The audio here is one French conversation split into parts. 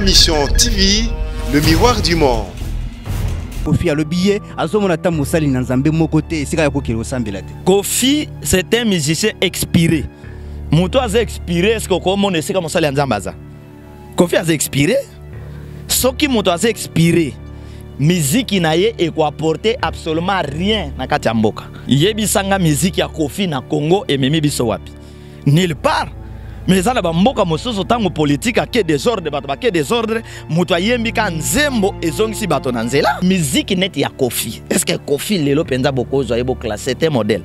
Mission TV, le miroir du monde. Kofi alobiye azomona ta mosali na nzambe moko côté esika ya kokele osambela te Kofi c'est un musicien expiré moto aza expiré eske okomona esika c'est comme nzambe aza Kofi a expiré ce soki moto aza expiré Musique na quoi porter absolument rien na katiamboka ya musique ya kofi na congo et biso wapi nulle part mais eza na bamboka mosusu ntango politike ake desordre bato bake desordre moto ayembi ka nzembo ezongisi bato na nzela miziki neti ya kofi estce kofi lelo mpenza bokozwa ye boklasse te modele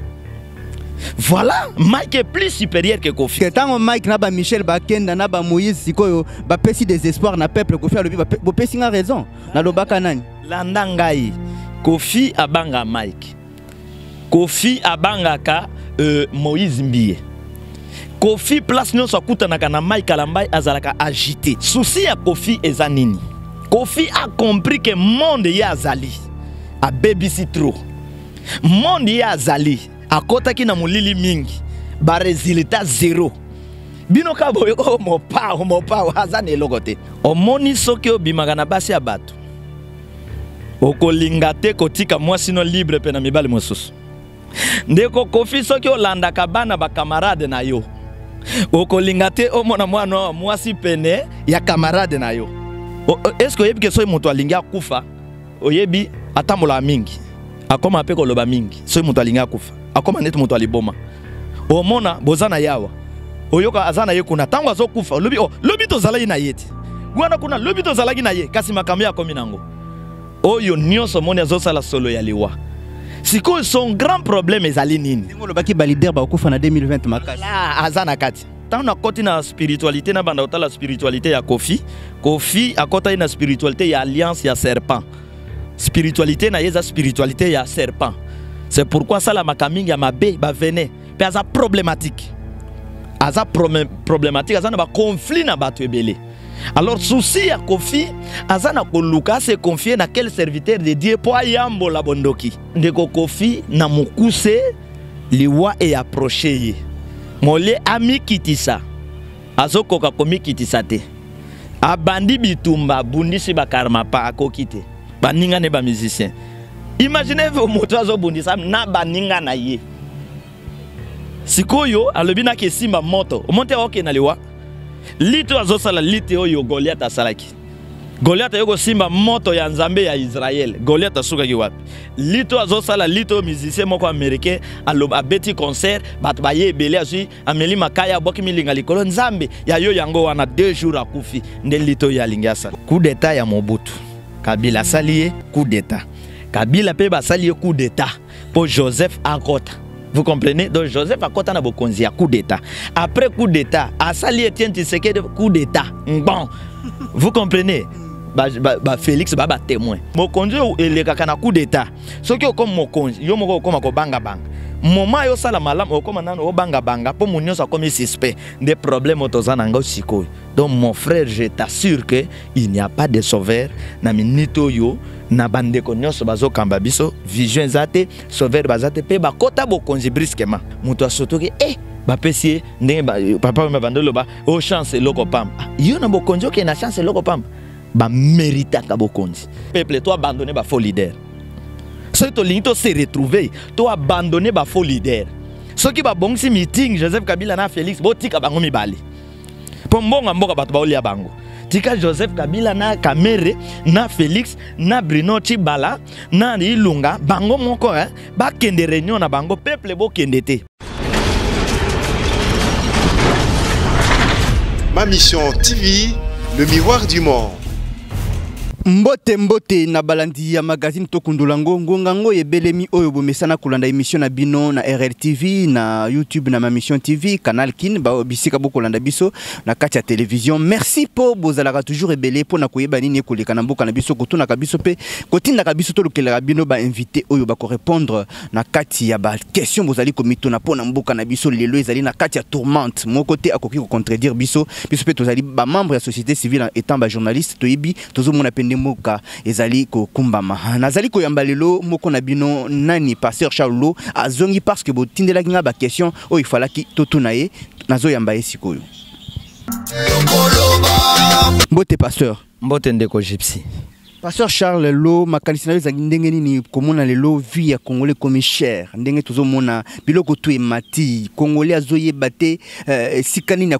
voilà mike est plus supérieur que kofi ntango mike na Michel bakenda na bamoïse sikoyo des espoirs, na peuple kofi ba pesi une raison nalobaka nani landa ngai kofi banga mike kofi abangaka euh, moïse mbie kofi place nyonso akutanaka na Mike kalambai azalaka agité Souci à kofi eza nini kofi a compris que monde Zali. A baby abebisi trop monde y'a Zali. akɔtaki na molili mingi baresultat zero bino ka boye ko oh, mopa oh, mopa oh, aza na eloko te omoni soki obimaka na basi ya bato okolinga te kotika mwasino libre mpe na mibali mosusu ndeko kofi soki olandaka bana bakamarade na yo okolinga te omona mwana wa mwasi pene ya kamarade na yo estce oyebi ke soki moto alingi akufa oyebi atambolaka mingi akoma mpe koloba mingi soki moto alingi akufa akoma neti moto aliboma omona boza na yawa oyoka aza na ye kuna ntango azokufa olobi o oh, lobi tozalaki na ye te wana kuna lobi tozalaki na ye kasi makambo akomi nango oyo nyonso moni azosala solo ya liwa sikoyo son grand problème ezali nini olobaki balider bakokufa na 2020 makasi aza na kati ntango nakɔti na spiritualité nabanda kotala spiritualité ya kofi kofi akotaki na spiritualité ya alliance ya serpent spiritualité na ye eza spiritualité ya serpent c'est pourquoi asalamaka mingi ya mabe bavene mpe aza problématique aza problématique aza na baconflit na bato ebele alors susi ya kofi aza na koluka ase confie na quel serviteur de dieu mpo ayambola bondoki ndeko kofi na mokuse liwa eyaproche ye molie amikitisa azokoka komikitisa te abandi bitumba abundisi bakarmapa akoki te baninga ne bamizisien imaginez-vous moto azobundisa na baninga na ye sikoyo alobi naki esimba moto omonte akokenda liwa lite oyo azosala lite oyo goliath asalaki goliath aye kosimba moto ya nzambe ya israele goliath asukaki wapi lite oyo azosala lite oyo musicien moko américain abeti concert bato baye ebele azwi ameli makaya abwaki milinga likolo nzambe yayo yango wana deux jours akufi nde lite oyo alingi asala coup d'etat ya mobutu kabila asali ye coup d'etat kabila mpe basali ye coup d'état pour joseph akota vous comprenez donc joseph akota na bokonzi ya coup d'état après coup d'état asali etienne le coup d'état ngbon vous comprenez ba, ba témoin. mokonzi oyo elekaka na coup d'état soki okoma mokonzi yo moko banga banga. moma yosala malamu okóma nano obangabanga mpo mo nyonso akómi suspect nde problème oyo toza nango sikoyo donc mon frère je tassure que il n'y a pas de sauveur na minute oyo na bandeko nyonso bazokamba biso vision eza te sauveur baza te mpe bakɔta bokonzi brisquement moto asotoki e eh, bapesi ye ndenge papa me bando loba o oh, chance eloko pamba ah, yo na bokonzi okee na chance eloko pamba bameritaka bokonzi peuple to abandonne bafaux leader soit soki tolingi tose retrouve toabandone bafaux lider soki babongisi meeting joseph kabila na félix botika bango mibale mpo mbonga mboka bato baolia bango tika joseph kabila na kamere na félix na bruno cibala na ilunga bango moko eh, ba kende réunion na bango peuple bokende te ma mission tv le miroir du monde mbote mbote na balandi ya magazine tokundulango ngo ngonga ngo oyo bomesana Kulanda émission na bino na rl tv na youtube na mission tv canal kin ba bisika bokolanda biso na kati ya télévision merci po bozalaka toujours ebele po na koyeba nini ekoleka na mboka na biso pe biso na kabiso biso lokela bino invité oyo répondre na kati ya question bozali na po na mboka na biso lelo ezali na kati ya tourmente mon côté akoki contredire biso biso pe tozali bamembre ya société civile journaliste bajournaliste mona pe muka mboka ezali kokumbama nazali koyamba lelo moko na bino nani paster charlo azongi parceke botindelaki nga bakestion oyo efalaki totuna ye nazoyamba ye sikoyo mbote paster mbote ndeko gypsy Pasteur Charles Lo ma na yo ezali lelo vie ya congolais comme ndenge mona, biloko tue mati, congolais azoyeba te na euh, ndenge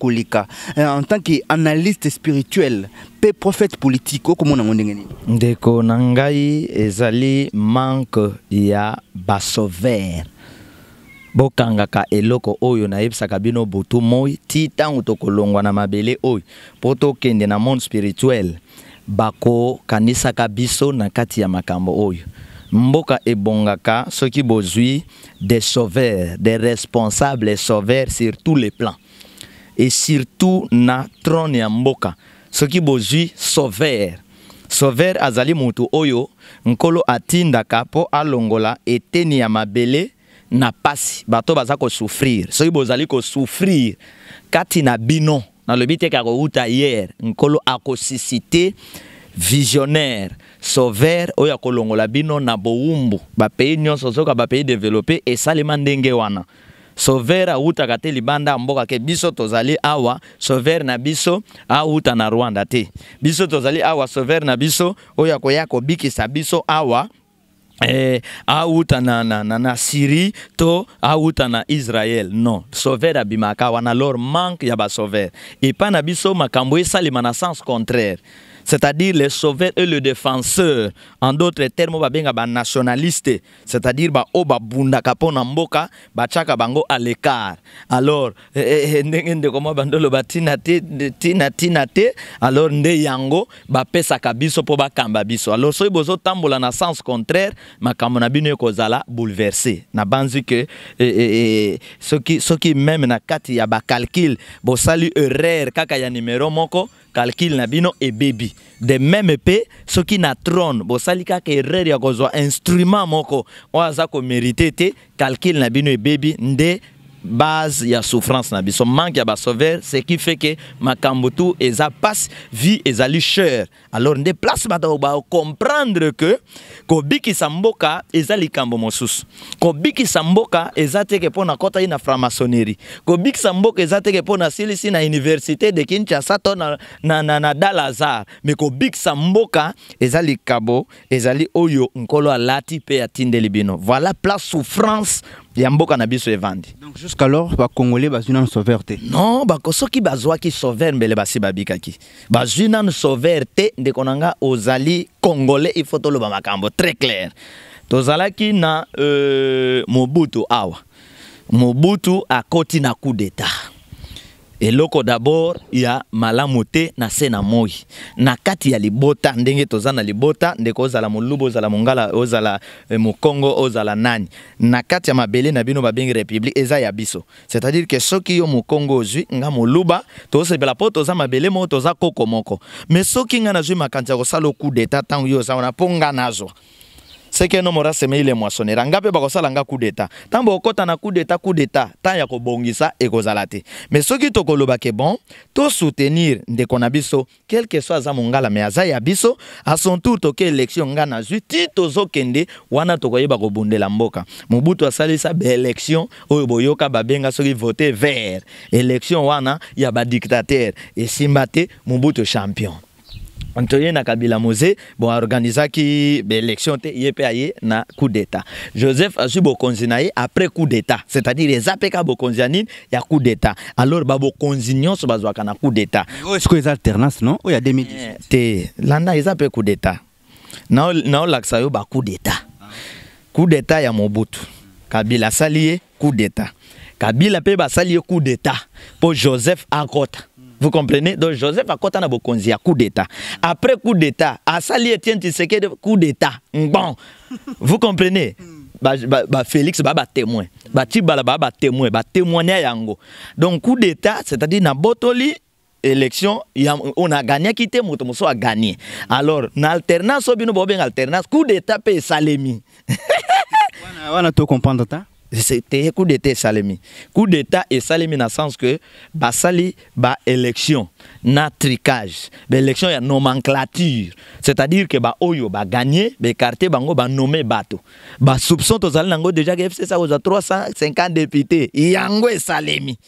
Kolika. Euh, en tant que analyste spirituel pe prophète politique okomona yango ndenge ni. ndeko nangai ezali manque ya basover. bokangaka eloko oyo nayebisaka bino butu moi ti ntango tokolongwa na mabele oyo mpo tokende na monde spirituel bakokanisaka biso na kati ya makambo oyo mboka ebongaka soki bozwi des sauveurs des responsables sauveurs sur tous les plans et surtout na trone ya mboka soki bozwi sauveur sauveur azali motu oyo nkolo atindaka mpo alongola eteni ya mabele na pasi bato baza kosouffrir soki bozali kosouffrir kati na bino nalobi te kaka kowuta yere nkolo akosisite visionnaire sauveur oyo akolongola bino na bowumbu bapays nyonso soka bapays développe esalema ndenge wana sauveur awutaka te libanda amboka ke biso tozali awa sauveur na biso awuta na rwanda te biso tozali awa sauveur na biso oyo akoya kobikisa biso awa eh, auta na, na, na, na syrie to auta na israel non sauveur abimaka wana lor manque ya basauveur epai na biso makambo esalema na sens contraire c'est-à-dire les sauveurs et le défenseur. En d'autres termes, babenga ba nationaliste, c'est-à-dire ba oba oh, bunda kapona mboka, ba chaka bango à l'écart. Alors, ndenge eh, eh, eh, nde koma bandolo batina tina te tina te, alors nde yango ba pesa kabiso po ba kamba biso. Alors soy bozo tambola na sens contraire, makambo na bino kozala bouleversé. Na banzi qui soki qui même na kati ya ba calcul, bosali erreur kaka ya numéro moko calcul na bino ebebi de meme mpe soki na trone bosali kaka erreur ya kozwa instrument moko oyo aza komerite te calcul na bino ebebi nde base ya souffrance na biso manque ya basauver ce qui fait que makambo tu eza mpasi vie ezali cher alors ne place bato que ke kobikisa mboka eza mosusu kobikisa mboka eza na kota ina na franc-maçonnerie kobikisa mboka eza na université de kinshasa to na, na, na, na dalazar me kobikisa mboka eza ezali oyo nkolo alati pe atindeli bino voilà place souffrance ya mboka na biso evandi donc jusqu'alors bakongole ba nanu sauveur te non ba soki bazwaki sauveur mbele basi babikaki bazwi nanu sauveur te ndeko na nga ozali congolais ifo toloba makambo très clair tozalaki na euh, mobutu awa mobutu akoti na coup d'état eloko d'abord ya malamu te na se na moi na kati ya libota ndenge toza na libota ndeko ozala moluba ozala mongala ozala eh, mokongo ozala nani na kati ya mabele na bino babengi république eza ya biso c'est-à-dire ke soki yo mokongo ozwi nga moluba tosepela mpo toza mabele moko toza koko moko me soki nga nazwi makanisi ya kosala ocoup d'état ntango yo oza wana mpo nga nazwa seke no mora seme ile moissonera ngape bakosala nga coup d'état ntango okɔta na coup d'état coup d'état ntan ya kobongisa ekozala te me soki tokoloba ke bon tosoutenir ndeko na biso quelque soit aza mongala me aza ya biso a son tour toke élection nga na zwi ti tozokende wana tokoyeba kobundela mboka mobutu asalisa baélection oyo boyoka babenga soki vote vert élection wana ya badictatere esimba te mobutu champion Antoine na kabila moze bon organisaki l'élection te ye aye na coup d'état joseph azwi bokonzi na ye après coup d'état c'est-à-dire les mpeka bokonzi ya ya coup d'état alors babokonzi so bazwa kana coup d'état quoi les alternances non a ya 2010 eh, te landa eza mpe coup d'état naolakisa yo coup d'état coup d'état ya mobutu kabila salie coup d'état kabila mpe basali ye coup d'état Pour joseph akota vous comprenez Donc Joseph a a na bokonzi coup d'état. Après coup d'état, Asali Etienne Tshisekedi coup d'état. Bon. Vous comprenez ba, ba, ba Félix ba ba témoin. bah Tibala ba ba témoin, ba témoigner yango. Donc coup d'état, c'est-à-dire na botoli élection on a gagné kité moto moso a gagné. Alors na alternance bino bo alternance coup d'état pe Salemi. wana wana to comprendre ta c'était coup d'état Salemi. Coup d'état et Salemi dans le sens que basali a bah élection, na tricage. Bah élection y a nomenclature. C'est-à-dire que bah oyo bah gagné, bah quartier bango bah nommé bato. Bah soupçon tous sali nango déjà que FC ça aux 350 députés. Yango et Salemi.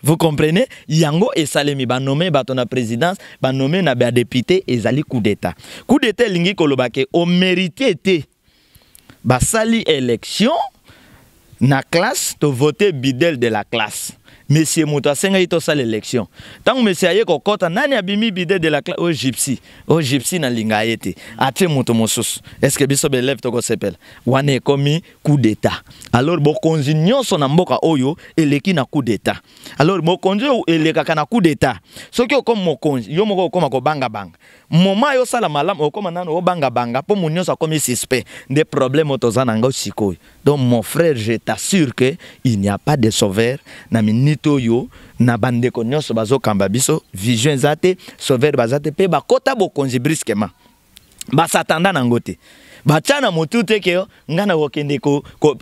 Vous comprenez Yango et Salemi bah nommé bato na présidence, ba nommé na bah député et zali coup d'état. Coup d'état lingi kolobake au mérité était bah sali élection la classe, tu voter bidel de la classe monsieur senga asengai tosala élection ntango monsieur kota nani abimi bide de la classe oyo oh, gypsy oyo oh, gypsy nalinga ye te atie moto mosusu estce biso beleve tokosepela wana ekomi coup d'état alors bokonzi nyonso na mboka oyo eleki na coup d'état alors mokonzi oyo eleka na coup d'état soki mo mokonzi yo moko banga kobangabanga moma yo osala malamu o nano banga. mpo mo sa komi suspect nde problème oyo toza donc mon frère je t'assure que il n'y a pas de sauveur na minute Toyo, na bandeko bazo kamba biso vision eza zate, sauveur baza te mpe bakɔta brusquement briskema satanda na ngote Ba tana na motu te ke nga na kokende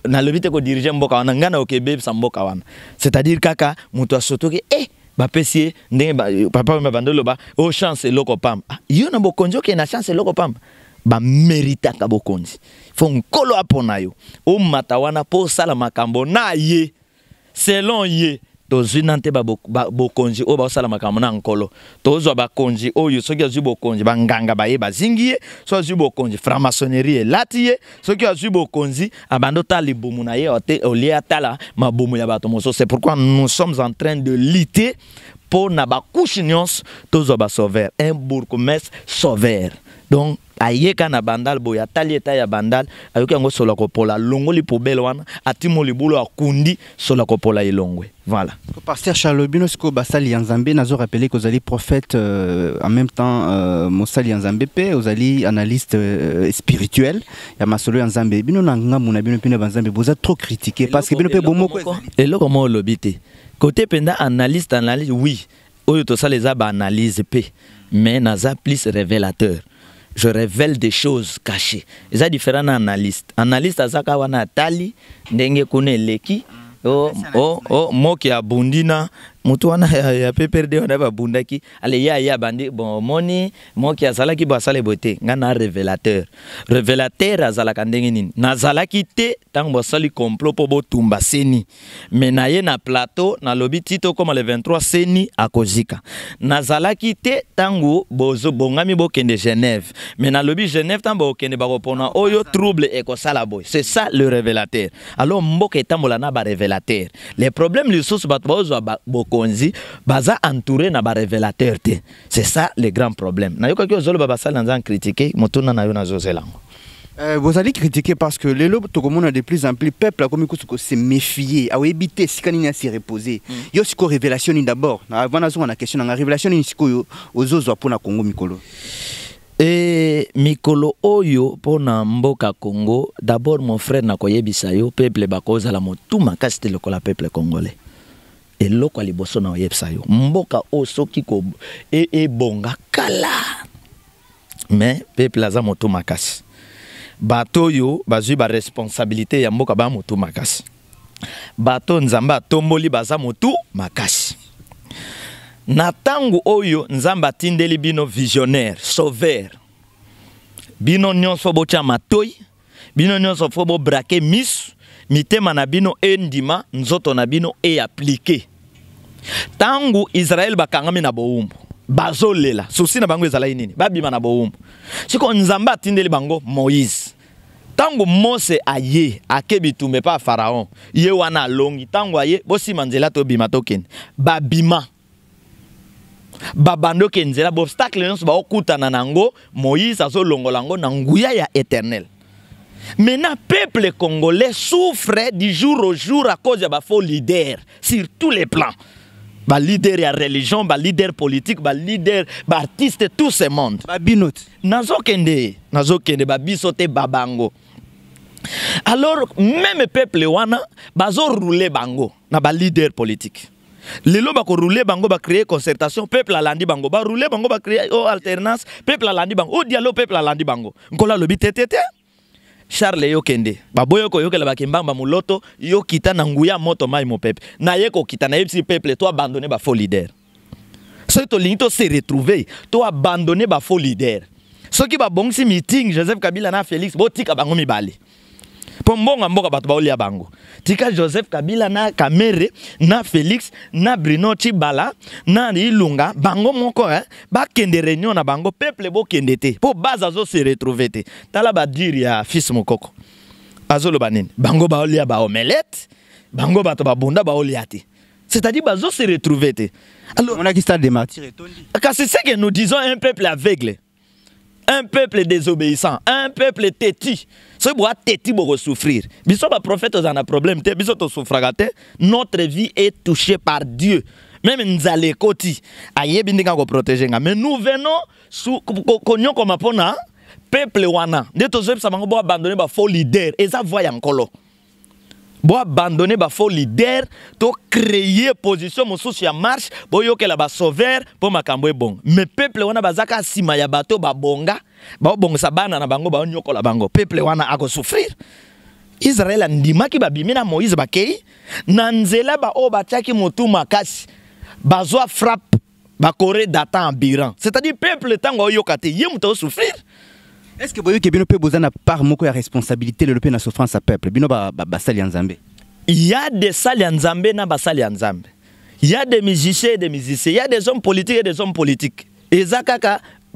nalobi ko kodirige mboka wana nga na sa mboka wana c'est-à-dire kaka moto asotoki e eh, bapesi ye ndenge papa le ba, o chance eloko pamba ah, yo na qui ke na chance eloko pamba bameritaka bokonzi fo nkolo apona yo o wana posa sala makambo na ye selon ye tozwi na te bokonzi oyo baosala makambo na nkolo tozwa bakonzi oyo soki azwi bokonzi banganga baye bazingi ye so azwi bokonzi et elati ye soki azwi bokonzi abandi e ah, otala libumu na ye olie atala mabumu ya bato mosusu c'est pourquoi nous sommes en train de lutter mpo na bakouche nyonso tozwa basauveur un bourgmestre sauver donc ayeka na bandal boya atali eta ya bandale ayoki yango solo akopola alongoli pobele wana atimoli bulu akundi solo akopola elongwe voilà Pasteur charles bino sikoyo basali ya rappelé nazo rappele kozali prophète euh, en même temps euh, mosali ya nzambe mpe ozali analyste euh, spirituel ya masolo ya nzambe bino na ngambu boza trop critiqué parce que bino mpe bomoko eloko moo olobi te Côté mpenza analyste analyse oui oyo tosala eza baanalyse mpe mais naza plus révélateur je révèle des choses cachées eza différent na analyste analyste aza kaka wana atali ah, oh oh oh, moki bundina Mutwana ya ya pprd wana ki ale y'a y'a bandi bon omoni ki azalaki bo asala eboye te ngai na révélateur révélateur azalaka ndenge nini nazalaki te ntango bosali complot bo tumba seni me na ye na plateau nalobi tito comme le 23 seni akozika Zalaki te ntango bongami kende genève me lobi genève kende ba pona oyo trouble ekosala boy c'est ça le révélateur alors mboka ba na barévélateur le li lisusu bato ba boko bakonzi baza entouré na révélateur te c'est ça le grand problème Na nayokaki ozoloba basali na nzaa critiquer motuna na yo na yango Euh, vous allez critiquer parce que les lobes, comme on a de plus en plus, peuple a comme se méfier, à éviter si on a se reposer. Hmm. yo y a révélation d'abord. Avant de la question, en révélation est aux autres pour le Congo Mikolo. Eh, mikolo oyo mpona mboka congo d'abord mon frère na koyé yo peuple bakozala motuma ma te le peuple congolais eloko ya liboso na oyebisa yo mboka oyo soki ebonga e kala me peuple aza moto makasi bato oyo bazwi baresponsabilité ya mboka baa motu makasi bato nzambe atomboli baza motu makasi na ntango oyo nzambe atindeli bino visionnaire sauveur bino nyonso botya matoi bino nyonso fo bobrake miso mitema na bino endima nzoto na bino eaplike ntango israele bakangami na bowumbu bazolela susi na bango ezalaki nini babima na bowumbu sikoyo nzambe atindeli bango moïse ntango mose aye ake bitumba epa faraon ye wana alongi ntango aye bosima nzela tobima tokende babima babandi okende nzela boobstacle nyonso baokutana nango moïse azolongola yango na nguya ya éternel Maintenant, peuple congolais souffre du jour au jour à cause de faux leader sur tous les plans. Ba leader ya religion, ba leader politique, ba leader, ba artiste, tout ce monde. Ba binot. Nazo kende, nazo kende, ba bisote babango. Alors, même peuple wana, bazo roulé bango, na ba leader politique. lelo roulé bango bah, créer concertation peuple alandi bango barule bango bah, créer oh, alternance peuple alandi bango dialogue, peuple alandi bango nkolo alobi tete charle yokende baboya koyokela bakembamba moloto yokita na nguya moto mai mopepe naye kokita nayebisi peple to abandone bafaux lider soki tolingi tose retrouve to abandone bafaux lider soki babongisi meeting joseph kabila na félix botika bango mibale mpo mbonga mboka bato ya bango tika joseph kabila na kamere na Felix, na bruno bala na ilunga bango moko eh, hein, kende réunion na bango peuple bokende te baza base se retrouver te tala badire ya fils mokoko azolo nini bango baoli ba omelette. bango bato baoli baolia te C'est-à-dire qu'ils se retrouver. Alors, on a qui des martyrs Car c'est ce que nous disons un peuple aveugle, un peuple désobéissant, un peuple têtu soyebo ateti souffrir. biso baprofete a un problème te biso to te notre vie est touchée par dieu même nzala ekoti ayebi ko protéger nga mais nous venons konyokoma mpona peuple wana abandonner ba faux leader et ça voye eza voi abandonner ba faux leader. To créer position sous ya marche boyokela basauveur mpo makambo bon. mais peuple wana bazaka nsima ya bato ba bonga baobongisa bana na bango baonyokola bango peuple wana akosouffrir israel andimaki babimi na moïse bakei na nzela baoyo batiaki motu makasi bazwa frappe bakore datan abiran c'est-à-dire peuple ntango oyoka te ye moto est ce que boyoki bino mpe boza na part moko ya responsabilité lelo mpe na souffrance ya peuple bino basali ya nzambe ya desali ya nzambe na basali ya nzambe ya de musicien et de musicien ya des hommes politiques et des hommes politiques eza kaka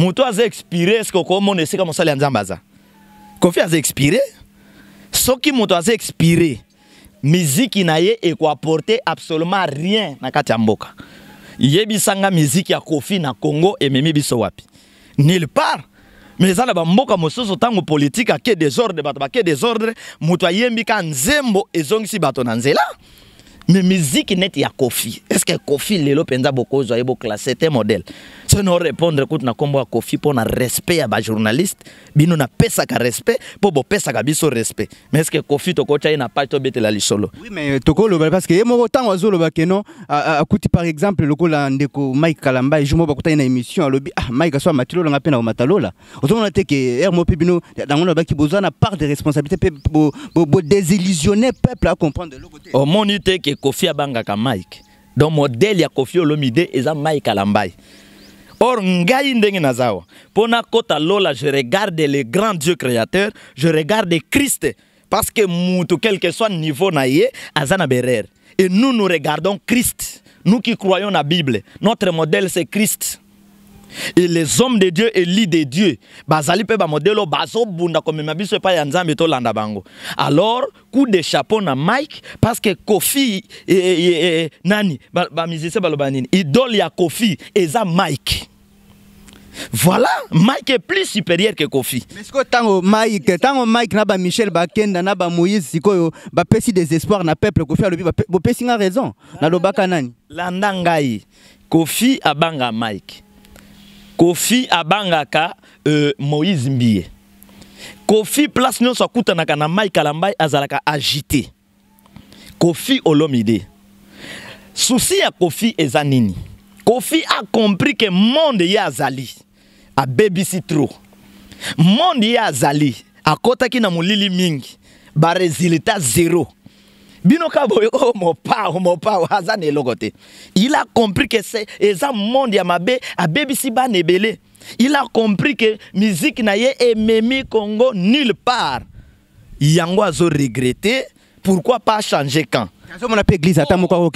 moto aza expire ceke okomona esika mosali ya nzambe aza kofi expiré. expire soki moto aza expire miziki na ye porter absolument rien na kati ya mboka miziki ya kofi na congo et même biso wapi nulle part mais mboka na tango politique ntango politike des ordres bato des ordres, moto ayembi ka nzembo ezongisi bato na nzela mais musique neti ya kofi que kofi lelo penza bokozwa ye boklasse te modèle? soki répondre kutu na nkombo ya kofi mpo na respect ya bajournaliste bino ka respect bo pesa ka biso respect mais ce que kofi tokotya ye na page la lisolo oui mais euh, tokoloba parce que ye moko Kenon. azoloba keno akuti par exemple l'a ndeko mike kalamba ejour ba bakutani na émission alobi ah mike so matilo lolanga pena na Autrement lola ozomona te ke r mo mpe bino ba ki besoin na part de responsabilité mpe désillusionner peuple acomprendre eloko te omoni te ke kofi ka mike donc modèle ya kofi olomide eza mike alambai Or, kota lola, je regarde le grand Dieu créateur, je regarde Christ. Parce que mutu quel que soit le niveau naïe, azana berer. Et nous, nous regardons Christ. Nous qui croyons la Bible, notre modèle c'est Christ. Et les hommes de Dieu et l'île de Dieu, bazali ba bazo bunda comme pa bango. Alors, coup de chapeau na Mike parce que Kofi et, et, et, nani ba, ba musicien balobani. Idole ya Kofi Mike voilà mike est plus supérieur que kofi tant que mike que mike na pas Michel, bakenda na pas Moïse, bamoïse sikoyo des espoirs, na peuple kofi alobi bopesi une raison N'a nani landa ngai kofi abanga mike kofi abangaka euh, moïse mbie kofi place nyonso akutanaka na Mike kalambai azalaka agité kofi olomide Souci à kofi ezanini. kofi a compris que le monde à zali abebisi trop. monde zali, azali ki na molili mingi baresultat zero bino ka boyo oyo oh, mo pa oh, oh, aza na eloko logote il a compris ke se eza monde ya mabe abebisi ba nebele il a compris que musique na ye ememi congo nulle part yango regreté, pourquoi pas changer camp azomona mpe eglise ata moko ko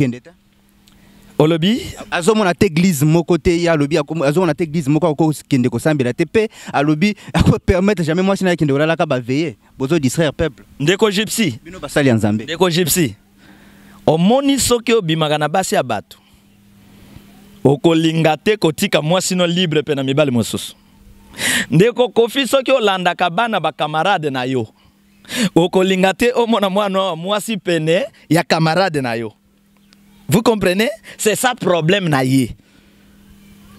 olobi azomona te église ya te a alobi azomona te église moko akokende kosambela lobby mpe alobi permettre jamais moi na akende kolalaka baveye bozodistraire peuple ndeko gypsy bino basali ya nzambe ndeko gypsy omoni soki obimaka na basi ya bato okolinga te kotika sinon libre mpe na mibale mosusu ndeko kofi soki ka bana bakamarade na yo okolinga te omona mwana mwasi pene ya camarade na yo vous comprenez C'est ça problème naïe.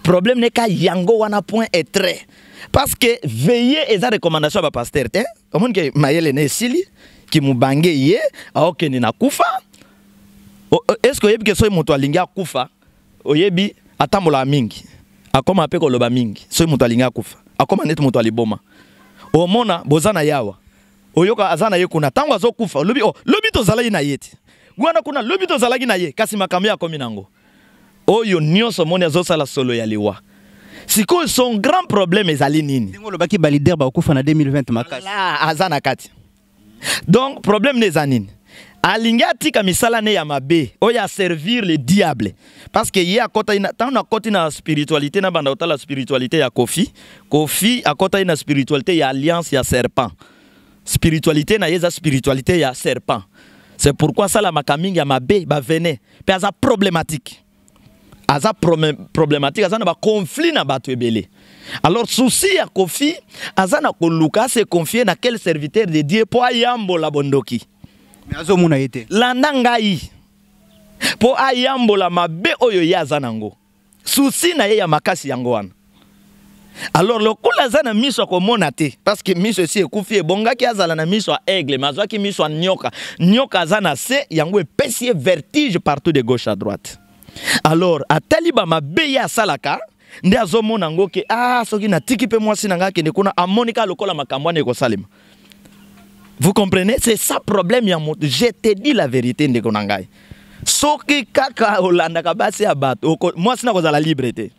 Problème n'est qu'à yango wana point et très. Parce que veillez et ça recommandation à pasteur. Hein? Comme que maïele ne sili qui mubange ye aokeni na kufa. Oh, euh, est-ce que yebi que soy moto alinga kufa? Oyebi atambola mingi. Akoma ape koloba mingi. Soy moto alinga kufa. Akoma net moto aliboma. Omona bozana yawa. Oyoka azana yekuna tango kufa. Lobi oh, lobi tozala zala na wana kuna lobi tozalaki na ye kasi makambo ya kominango. Oyo oyo nyonso solo ya liwa sikoyo son grand problème ezali nini ba leader balider okufa na 2020 makasi aza na kati donc problème ne anines. nini alingi misala ne ya mabe oyo servir le diable parce que ye akotaki ina akoti na spiritualité na banda otala spiritualité ya kofi kofi akota ina spiritualité ya alliance ya serpent spiritualité na ye spiritualité ya serpent c'est pourquoi ça la makaming ya mabe ba mpe aza problématique aza problématique aza na conflit na ba ebele alors souci ya kofi aza na koluka se confier na quel serviteur de dieu mpo yambola bondoki mouna ye te landa Po mpo yambola mabe oyo ya aza nango susi na ye ya makasi yango alors lokola aza zana miso ko monate parce que miso esi ekufi ebongaki azala na miso ya aigle me azwaki miso ya nyoka nyoka zana se yango epesi e vertige partout de gauche à droite alors atali bamabe ye salaka nde azomona yango ke ah soki natiki mpe mwasi na ngake ne kuna amoni kaka lokola makambo wana ekosalema vous comprenez c'est ça problème ya moto je te dis la vérité ndeko na ngai soki kaka olandaka basi ya bato sina ko kozala libre te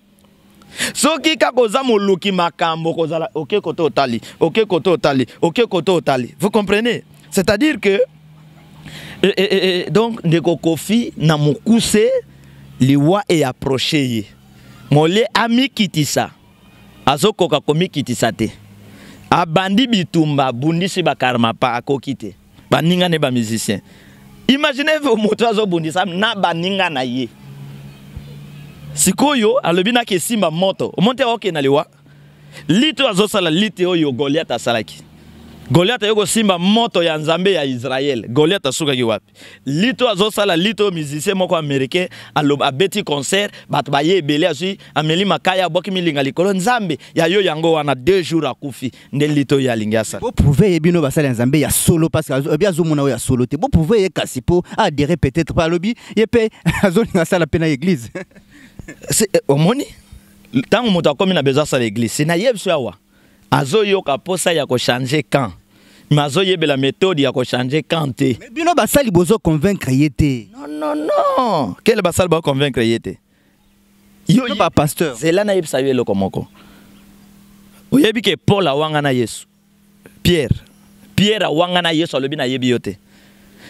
soki kaka oza moluki makambo kozala oke kote otali oke kote otali oke kote otali vous comprenez c'est-à-dire que e, est approché. donc ndeko kofi na mokuse liwa eapproche ye mole amikitisa azokoka komikitisa te abandi bitumba abundisi bakarma pa akoki te baninga ne bamusicien imaginez vous moto azobundisa na baninga na ye sikoyo alobi nake esimba moto omonte akokenda liwa lite oyo azosala lite oyo goliat asalaki goliat ayo kosimba moto ya nzambe ya israele goliat asukaki wapi lite oyo azosala lite oyo musicien moko américain abeti concert bato baye ebele azwi ameli makaya abwaki milinga likolo nzambe ya yo yango wana deux jours akufi nde lite oyo alingi asala boprouve ye bino basala ya nzambe ya solo parce oyebi azomona oyo ya solo te boprouve ye kasi mpo adere peut-être mpe alobi ye mpe azolinga asala mpe na église au eh, ntango moto akomi a besoin asala eglise na ye biso awa azoyoka mposa ya quand? camp me la méthode ya changer quand te bino basali bozoconvaincre non non non quel basali baoconvaincre convaincre te yo bapasteur zela nayebisa yo eloko moko oyebi que paul a na yesu pierre pierre a na yesu alobi nayebi yo te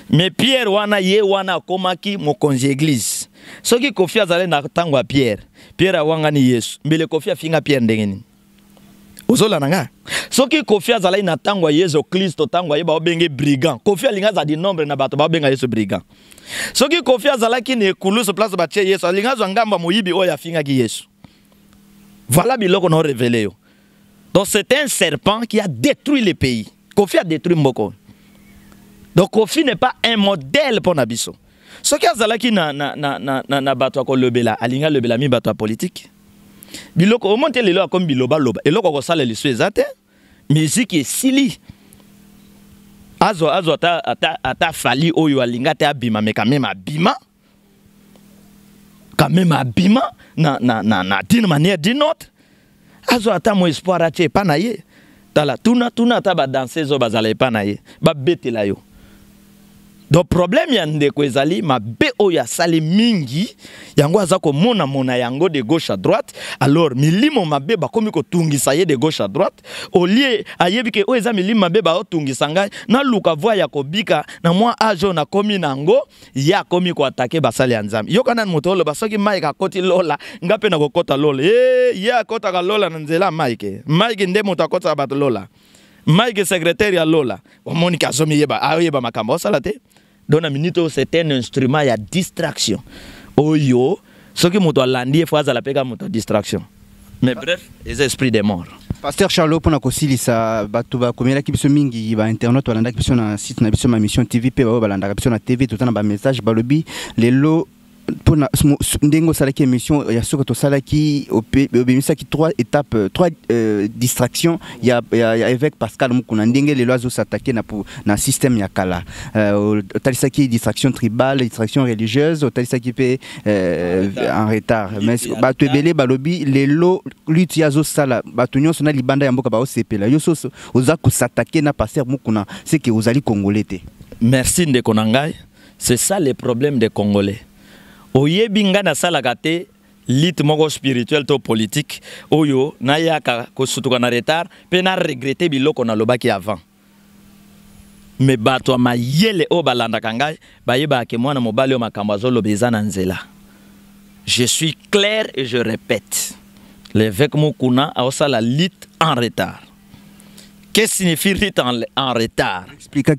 Mais pierre wana ye wana mo mokonzi église soki kofi azali na tangwa Pierre. pierre pierre awangani yesu mbele kofi afinga pierre ndenge nini ozolanda nga soki kofi azalaki na tangwa ya yesu kristo ntango aye baobenge brigand kofi alingi azwa nombre na bato baobenga yesu brigand soki kofi azalaki ne sur place batie yesu alingi azwa ngambo ya finga oyo yesu voilà biloko no orevele yo donc c'est un serpent qui a détruit le pays kofi a détruit Moko. donc kofi n'est pas un modèle pour na soki azalaki na, na, na, na, na, na bato akolobela alingi alobela mi bato ya politike biloko omoni te lelo akomi bilobaloba eloko akosala liso eza te miziki esili azwa azwa ata, ata, ata fali oyo alingi ate abima me kameme abima kameme abima na, na, na, na dine manière di note azwa ata mo espoir atie epa na ye tala tuna tuna ata badanseuse oyo bazala epa na ye babetela yo donc problème ya ndeko ezali mabe oyo asali mingi yango aza komonamona yango de gauche à droite alors milimo mabe bakomi kotungisa ye de gauche à droite olie ayebi ke oyo eza milimo mabe baotungisa ngai naluka voi ya kobika na mwa age oyo nakomi na yango ye akomi koatake basali ya nzambe yoka nani moto oloba soki mike akoti lola nga mpe nakokɔta lola e ye akɔtaka lola na nzela mike mike nde moto akɔtaka bato lola mike secrétaire ya lola omoniki azomiyeba ayeba makambo osala te dona minute c'est un instrument a distraction oyo soki moto alandi à la la distraction mais ah. bref Pasteur esprit de mort Pasteur charlot biso mingi bainternet Internet, biso na site na ma mission tv ba il y a na tv temps na message balobi lelo pour mpona ndenge osalaki émission ya soka tosalaki qui trois étapes, euh, trois euh, distractions. Il ya, ya, ya évêque pascal mokuna ndenge lelo azosatake na, na système ya kala euh, otalisaki distraction tribale distraction religieuse otalisaki mpe euh, en retard mais bato ebele balobi lo lutte ye azosala bato nyonso na libanda ya mboka baosepela yo soso oza s'attaquer na paster mokuna que ozali congolais te merci ndeko na ngai c'est ça le problème des congolais oyebi bingana nasalaka te lite moko spirituel to politique oyo nayaka kosutuka na retard mpe naregrete biloko nalobaki avant me bato ya mayele oyo balandaka ngai bayebaka mwana mobali oyo makambo azoloba eza na nzela je suis clair et je répète l'évêque mokuna aosala lite en retard que signifie rite en, en retard explique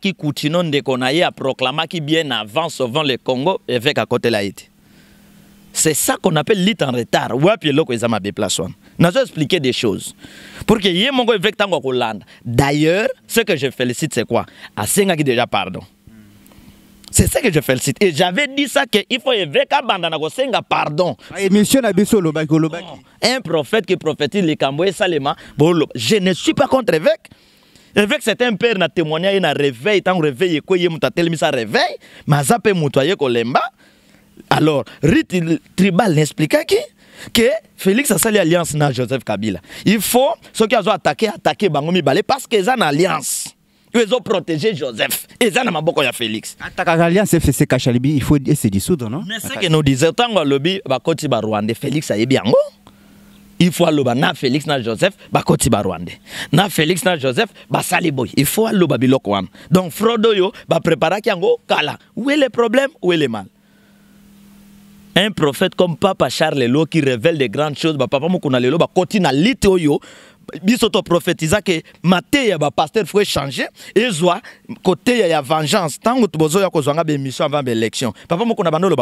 qui de Konaye a proclamé qui bien avant sauvant le Congo et à côté Haïti. C'est ça qu'on appelle lit en retard. on eloko place? expliquer des choses. Pour que ye mongo évêque tango kolanda. D'ailleurs, ce que je félicite c'est quoi? qui déjà pardon. C'est ça que je fais le site Et j'avais dit ça qu'il faut évêque bandana Gosenga, pardon. Ah, et monsieur Nabiso le oh, lobaki. Un prophète qui prophétise les Camboué Salema, je ne suis pas contre évêque. Évêque c'est un père na témoignage na réveil tant réveil ko ye muta mis à réveil, mais pe muto ye kolemba. Alors, rit tribal n'explique qui que Félix a sali alliance na Joseph Kabila. Il faut ceux qui ont attaqué attaquer bango Balé, parce qu'ils ont une alliance protégé joseph ça na maboko ya félix atakaka alliance fc kashalibi il faut se dissoudre non mais que nous disait ntango alobi bakoti barwande félix a yango il faut aloba na félix na joseph bakoti barwande na félix na joseph basali saliboy. il faut aloba biloko wana donc yo, oyo bapreparaki kiango kala où est le problème où est le mal un prophète comme Papa Charles Lelo qui révèle des grandes choses, bah, Papa Mokuna Lelo bah, continue à oyo biso prophétisa ke maté ya pasteur fo côté ezwa y ya vengeance ya kozanga be mission avant élection papa moko na le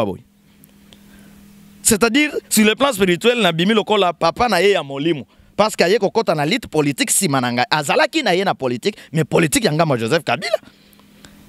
c'est-à-dire sur le plan spirituel nabimi lokola papa na ye ya molimo parce ke aye na lite politique si Azala Azala azalaki na ye na politique mais politique ya ngambo joseph kabila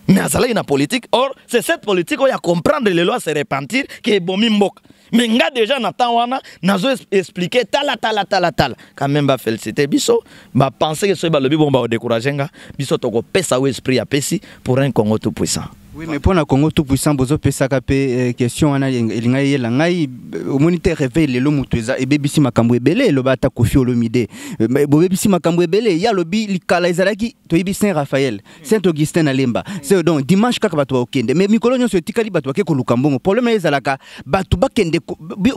mais une politique. or c'est cette politique où il y a comprendre les lois, se repentir ke ebomi mbok. Mais nga deja na temps wana a expliqué, tala tala tala tala quand même bafelicite biso que ce soki le bon décourage. nga biso tokopesa un esprit pessi pour un congo tout puissant oui mais mpona congo tout puissant bozopesaka mpe euh, question wana elinga eyela ngai omoni euh, te réveil lelo moto eza ebebisi makambo ebele eloba ata kofi olomide euh, bobebisi makambo ebele ye alobi likala ezalaki toyebi saint Raphaël saint augustin l'emba c'est donc dimanche vas au bakokende mais mikolo nyonso etikali bato bake koluka mbongo problème ezalaka bato bakende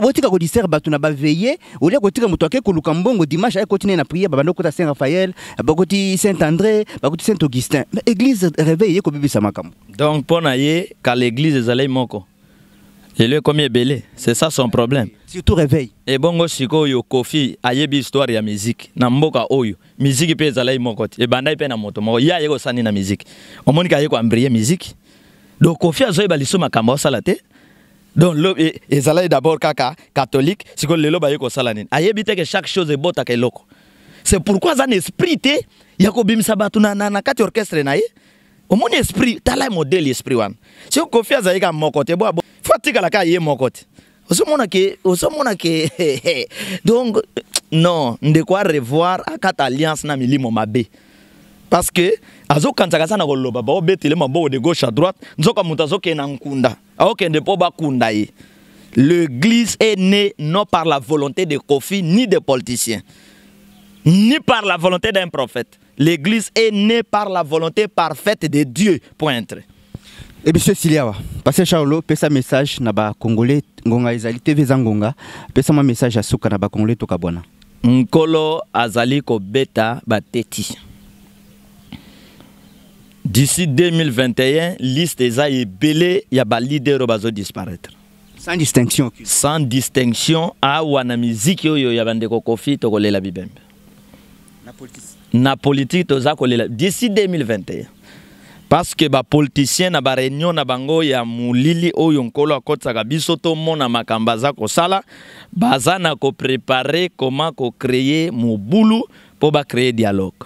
botika kodisere bato na baveye olia kotika moto ake koluka mbongo dimanche akoti ne na priere babanda okota saint raphael bakoti saint andré bakoti saint augustin église réveil ye kobebisa makambo donc mpo na ye kala église ezalai moko lelo ekomi ebele c'est ça son problème surtout réveil ebongo sikoyo kofi ayebi histoire ya musique. na mboka oyo Musique mpe ezalai moko ti ebandai pe na moto moko ye aye kosani na miziki omoni kaye koambrie musique. donc kofi azoyeba liso makambo asala te donc e, ezalai d'abord kaka catholique sikoyo lelo baye kosala nini ayebi que chaque chose ebotaka eloko c'est pourquoi aza na esprit te ya kobimisa bato na, na, na kati orchestre na ye omoni esprit tala ye modele esprit wana soki confiance azali ka moko te bwa fo atikala ka ye moko te ozomona ke ozomona ke donc non ndeko arevoir akata alliance na milimo mabe parce que azokanisaka aza na koloba baobetele maboko de gauche à droite nzoka moto azokende na nkunda aokende mpo bakunda kunda. l'église est née non par la volonté de Kofi ni des politiciens ni par la volonté d'un prophète L'Église est née par la volonté parfaite de Dieu. Pointe. Et bien, Siliawa, Pasteur Charlo, pesa message na ba Congolais, ngonga ezali TV zangonga, pesa ma message à souka na ba Congolais toka bwana. Nkolo azali kobeta bateti. D'ici 2021, liste eza ebele ya ba leader bazo disparaître. Sans distinction. Sans distinction awa na miziki oyo ya bandeko kofi tokolela bibembe. Na politique na politique toza kolela d'ici 2021 ba bapoliticien na réunion na bango ya mulili oyo nkolo akotisaka biso tomona makamba za kosala baza na koprepare créer kocreye mobulu ba créer dialogue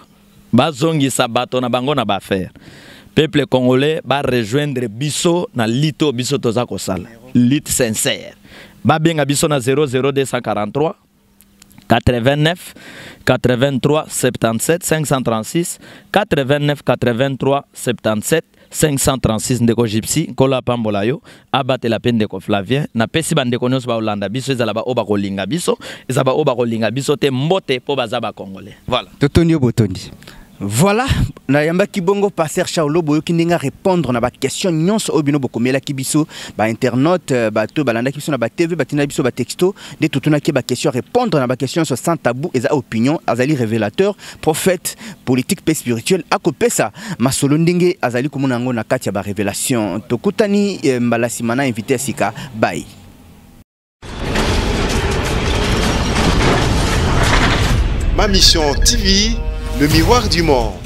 Bazongi sabato na bango na faire peuple congolais rejoindre biso na lito za biso toza kosala lit ba babenga biso na 00243 89 83 77 536 89 83 77 536 ndeko gypsy kola apambola yo la peine de flavien napesi bandeko nyonso baolanda biso ezala ko linga biso oba ko linga biso te mbote pour baza Congolais. voilà totonio botondi voilà yamba kibongo passer charlo boyoki ndenge répondre na question nyonso oyo bino ba biso ba euh, bato balandaki biso na ba batina biso batexto nde totunaki question arépondre na question sur sans tabou za opinion azali révélateur prophète politique paix spirituel akopesa masolo ndenge azali komona na kati ya révélation tokutani euh, mbala invité sika Bye. ma mission tv le miroir du monde.